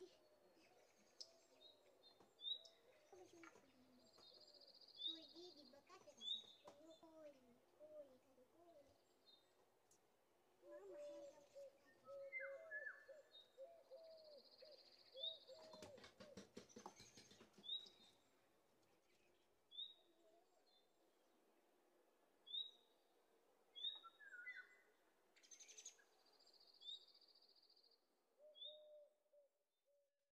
lady.